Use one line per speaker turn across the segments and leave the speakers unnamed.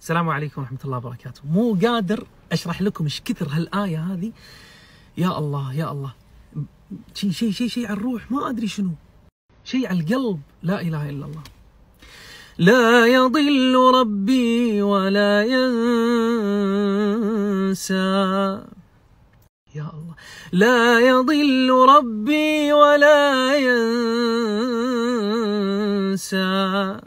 السلام عليكم ورحمه الله وبركاته مو قادر اشرح لكم ايش كثر هالايه هذه يا الله يا الله شيء شيء شيء شي على الروح ما ادري شنو شيء على القلب لا اله الا الله لا يضل ربي ولا ينسى يا الله لا يضل ربي ولا ينسى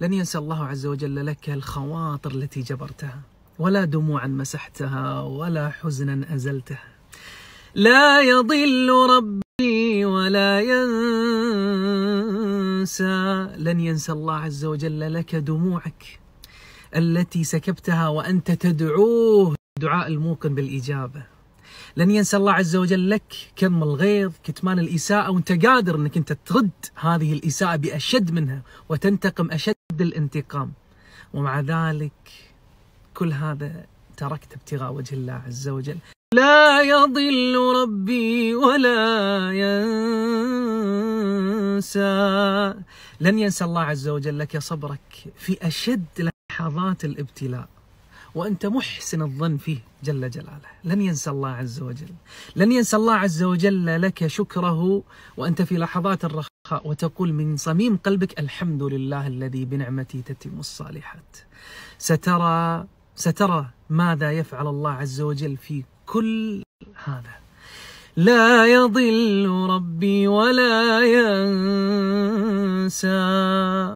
لن ينسى الله عز وجل لك الخواطر التي جبرتها ولا دموعا مسحتها ولا حزنا ازلتها لا يضل ربي ولا ينسى لن ينسى الله عز وجل لك دموعك التي سكبتها وأنت تدعوه دعاء الموقن بالإجابة لن ينسى الله عز وجل لك كم الغيظ كتمان الإساءة وانت قادر أنك انت ترد هذه الإساءة بأشد منها وتنتقم أشد الانتقام ومع ذلك كل هذا تركت ابتغاء وجه الله عز وجل لا يضل ربي ولا ينسى لن ينسى الله عز وجل لك صبرك في أشد لحظات الابتلاء وأنت محسن الظن فيه جل جلاله لن ينسى الله عز وجل لن ينسى الله عز وجل لك شكره وأنت في لحظات الرخاء وتقول من صميم قلبك الحمد لله الذي بنعمتي تتم الصالحات سترى سترى ماذا يفعل الله عز وجل في كل هذا لا يضل ربي ولا ينسى